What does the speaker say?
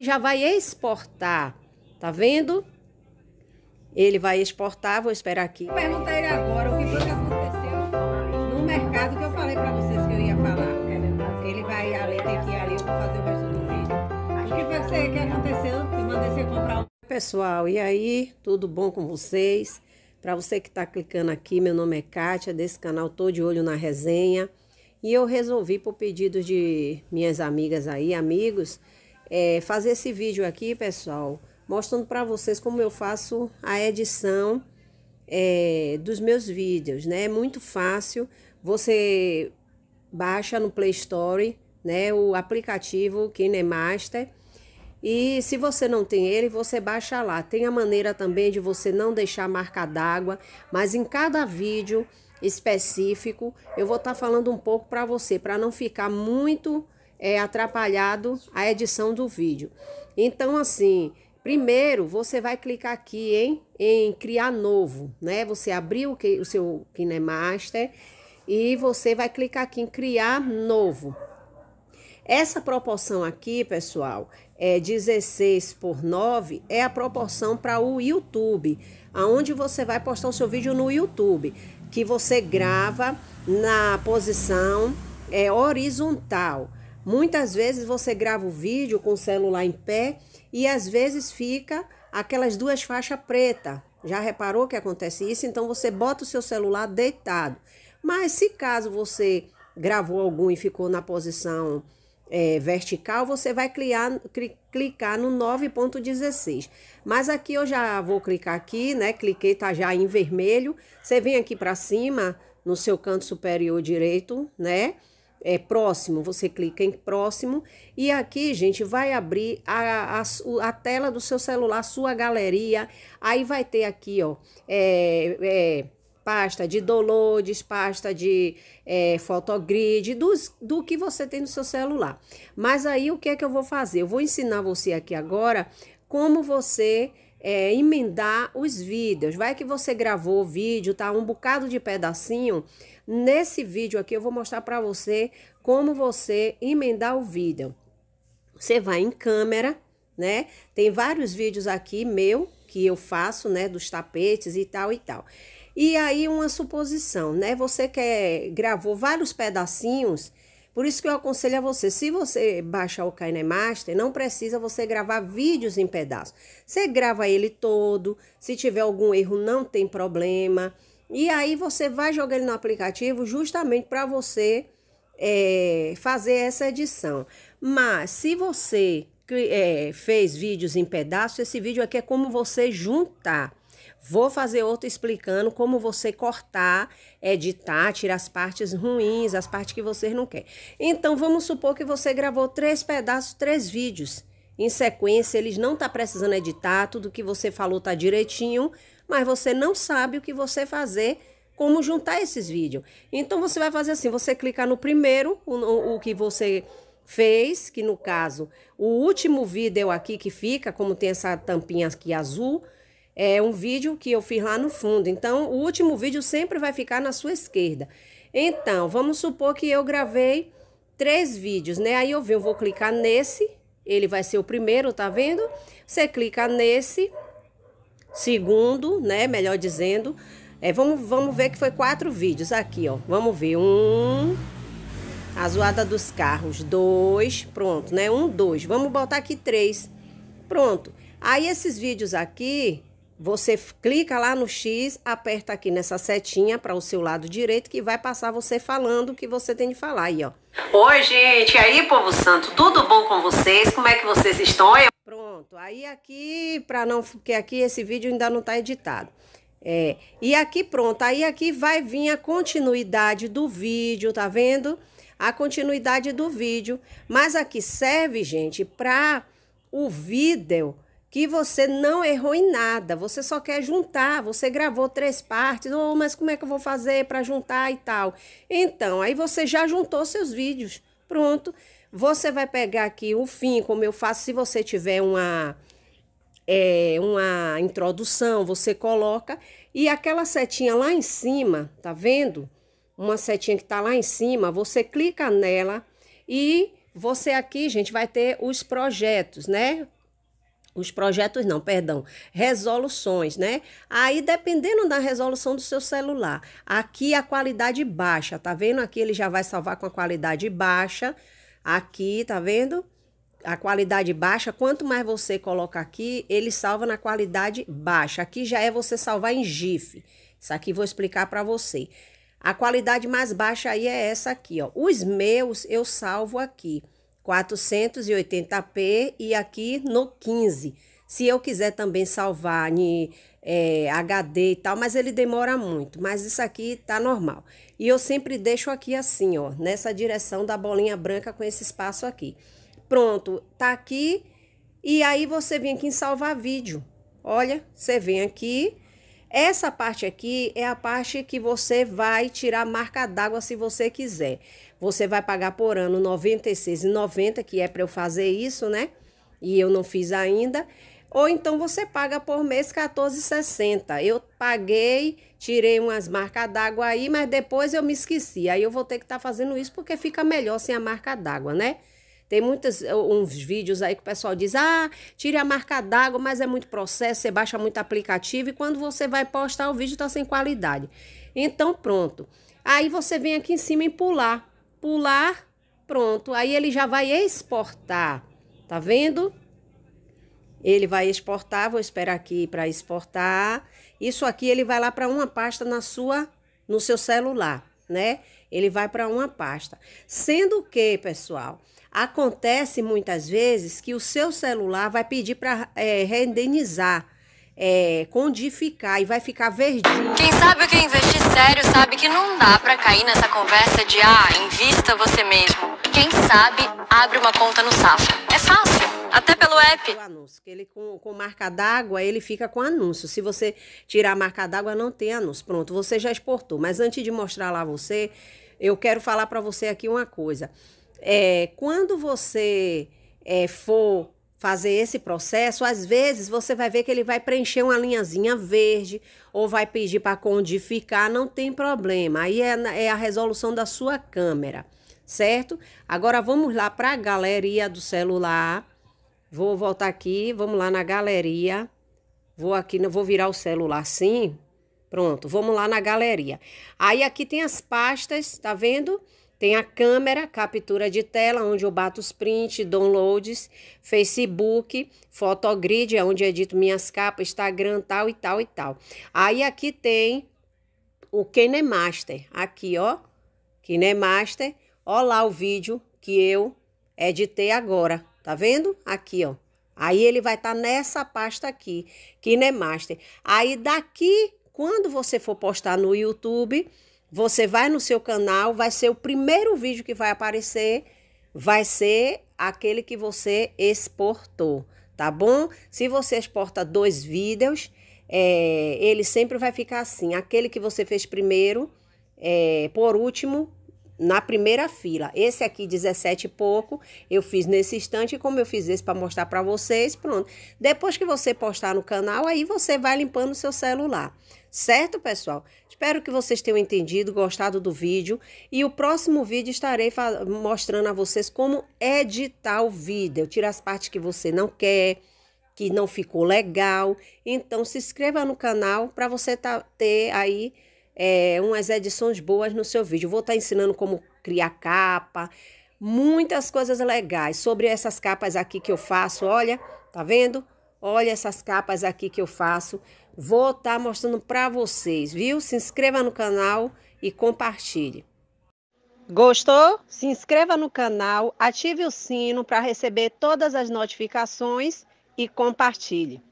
já vai exportar, tá vendo? Ele vai exportar, vou esperar aqui. perguntar ele agora o que foi que aconteceu no mercado que eu falei para vocês que eu ia falar. Ele vai ali, tem que ir ali, eu vou fazer o resto do vídeo. O que foi que, você, que aconteceu? Que mandei você comprar um... Pessoal, e aí? Tudo bom com vocês? Para você que está clicando aqui, meu nome é Kátia, desse canal Tô de Olho na Resenha. E eu resolvi, por pedido de minhas amigas aí, amigos, é, fazer esse vídeo aqui, pessoal, mostrando para vocês como eu faço a edição é, dos meus vídeos, né? É muito fácil, você baixa no Play Store, né, o aplicativo KineMaster, e se você não tem ele, você baixa lá. Tem a maneira também de você não deixar marca d'água, mas em cada vídeo específico eu vou estar tá falando um pouco para você, para não ficar muito é, atrapalhado a edição do vídeo. Então, assim, primeiro você vai clicar aqui em, em criar novo, né? Você abriu o, o seu KineMaster e você vai clicar aqui em criar novo. Essa proporção aqui, pessoal, é 16 por 9, é a proporção para o YouTube, aonde você vai postar o seu vídeo no YouTube, que você grava na posição é, horizontal. Muitas vezes você grava o vídeo com o celular em pé e às vezes fica aquelas duas faixas preta. Já reparou que acontece isso? Então você bota o seu celular deitado. Mas se caso você gravou algum e ficou na posição é, vertical, você vai clicar, clicar no 9.16. Mas aqui eu já vou clicar aqui, né? Cliquei, tá já em vermelho. Você vem aqui para cima, no seu canto superior direito, né? é, próximo, você clica em próximo e aqui, gente, vai abrir a, a, a tela do seu celular, sua galeria. Aí vai ter aqui, ó, é, é, pasta de downloads, pasta de é, fotogrid, dos, do que você tem no seu celular. Mas aí o que é que eu vou fazer? Eu vou ensinar você aqui agora como você é, emendar os vídeos. Vai que você gravou o vídeo, tá? Um bocado de pedacinho. Nesse vídeo aqui eu vou mostrar para você como você emendar o vídeo. Você vai em câmera, né? Tem vários vídeos aqui meu que eu faço, né, dos tapetes e tal e tal. E aí uma suposição, né? Você quer gravou vários pedacinhos por isso que eu aconselho a você, se você baixar o KineMaster, não precisa você gravar vídeos em pedaços. Você grava ele todo, se tiver algum erro não tem problema. E aí você vai jogar ele no aplicativo justamente para você é, fazer essa edição. Mas se você é, fez vídeos em pedaços, esse vídeo aqui é como você juntar. Vou fazer outro explicando como você cortar, editar, tirar as partes ruins, as partes que você não quer. Então, vamos supor que você gravou três pedaços, três vídeos. Em sequência, eles não tá precisando editar, tudo que você falou está direitinho, mas você não sabe o que você fazer como juntar esses vídeos. Então você vai fazer assim, você clicar no primeiro, o, o que você fez, que no caso, o último vídeo aqui que fica, como tem essa tampinha aqui azul, é um vídeo que eu fiz lá no fundo. Então, o último vídeo sempre vai ficar na sua esquerda. Então, vamos supor que eu gravei três vídeos, né? Aí eu venho, vou clicar nesse, ele vai ser o primeiro, tá vendo? Você clica nesse, segundo, né? Melhor dizendo. É, vamos, vamos ver que foi quatro vídeos aqui, ó. Vamos ver. Um, a zoada dos carros. Dois, pronto, né? Um, dois. Vamos botar aqui três. Pronto. Aí esses vídeos aqui, você clica lá no X, aperta aqui nessa setinha para o seu lado direito que vai passar você falando o que você tem de falar aí, ó. Oi, gente. E aí, povo santo, tudo bom com vocês? Como é que vocês estão? Pronto. Aí aqui, para não, porque aqui esse vídeo ainda não está editado. É. E aqui pronto, aí aqui vai vir a continuidade do vídeo, tá vendo? A continuidade do vídeo, mas aqui serve, gente, para o vídeo que você não errou em nada, você só quer juntar, você gravou três partes, oh, mas como é que eu vou fazer para juntar e tal. Então, aí você já juntou seus vídeos, pronto. Você vai pegar aqui o fim, como eu faço, se você tiver uma, é, uma introdução, você coloca, e aquela setinha lá em cima, tá vendo? Uma setinha que tá lá em cima, você clica nela e... Você aqui, gente, vai ter os projetos, né? os projetos não, perdão, resoluções, né? Aí dependendo da resolução do seu celular, aqui a qualidade baixa, tá vendo? Aqui ele já vai salvar com a qualidade baixa. Aqui, tá vendo? A qualidade baixa, quanto mais você coloca aqui, ele salva na qualidade baixa. Aqui já é você salvar em GIF. Isso aqui vou explicar para você. A qualidade mais baixa aí é essa aqui, ó. Os meus eu salvo aqui. 480p e aqui no 15. Se eu quiser também salvar em é, HD e tal, mas ele demora muito. Mas isso aqui tá normal. E eu sempre deixo aqui assim, ó, nessa direção da bolinha branca com esse espaço aqui. Pronto, tá aqui. E aí você vem aqui em salvar vídeo. Olha, você vem aqui essa parte aqui é a parte que você vai tirar marca d'água se você quiser. Você vai pagar por ano R$ 96,90, que é para eu fazer isso, né? E eu não fiz ainda. Ou então você paga por mês R$ 14,60. Eu paguei, tirei umas marcas d'água aí, mas depois eu me esqueci. Aí eu vou ter que estar tá fazendo isso porque fica melhor sem a marca d'água, né? Tem muitos eh, uns vídeos aí que o pessoal diz: ah, tire a marca d'água, mas é muito processo, você baixa muito aplicativo e quando você vai postar o vídeo está sem qualidade. Então, pronto. Aí você vem aqui em cima em pular. Pular, pronto. Aí ele já vai exportar. Tá vendo? Ele vai exportar, vou esperar aqui para exportar. Isso aqui ele vai lá para uma pasta na sua no seu celular, né? Ele vai para uma pasta. Sendo que, pessoal, acontece muitas vezes que o seu celular vai pedir para é, renderizar. É, condificar e vai ficar verdinho. Quem sabe o que é investir sério sabe que não dá para cair nessa conversa de ah, invista você mesmo. Quem sabe abre uma conta no Safra. É fácil. Até pelo app. O anúncio, que ele com, com marca d'água, ele fica com anúncio. Se você tirar a marca d'água, não tem anúncio. Pronto, você já exportou. Mas antes de mostrar lá você, eu quero falar para você aqui uma coisa. É, quando você é, for fazer esse processo, às vezes você vai ver que ele vai preencher uma linhazinha verde ou vai pedir para codificar, não tem problema. Aí é, é, a resolução da sua câmera, certo? Agora vamos lá para a galeria do celular. Vou voltar aqui, vamos lá na galeria. Vou aqui, não vou virar o celular assim. Pronto, vamos lá na galeria. Aí aqui tem as pastas, tá vendo? Tem a câmera, captura de tela, onde eu bato os prints, downloads, Facebook, Fotogrid, é onde edito minhas capas, Instagram, tal e tal e tal. Aí aqui tem o KineMaster, aqui ó, KineMaster, ó lá o vídeo que eu editei agora, Tá vendo? Aqui, ó. Aí ele vai estar tá nessa pasta aqui, KineMaster. É Aí daqui, quando você for postar no YouTube, você vai no seu canal, vai ser o primeiro vídeo que vai aparecer, vai ser aquele que você exportou, tá bom? Se você exporta dois vídeos, é, ele sempre vai ficar assim. Aquele que você fez primeiro, é, por último, na primeira fila. Esse aqui, 17 e pouco, eu fiz nesse instante, como eu fiz esse para mostrar para vocês, pronto. Depois que você postar no canal, aí você vai limpando o seu celular. Certo, pessoal? Espero que vocês tenham entendido, gostado do vídeo. E o próximo vídeo estarei mostrando a vocês como editar o vídeo. Tira as partes que você não quer, que não ficou legal. Então, se inscreva no canal para você tá, ter aí é, umas edições boas no seu vídeo. Vou estar tá ensinando como criar capa, muitas coisas legais sobre essas capas aqui que eu faço. Olha, tá vendo? Olha essas capas aqui que eu faço. Vou estar tá mostrando para vocês, viu? Se inscreva no canal e compartilhe. Gostou? Se inscreva no canal, ative o sino para receber todas as notificações e compartilhe.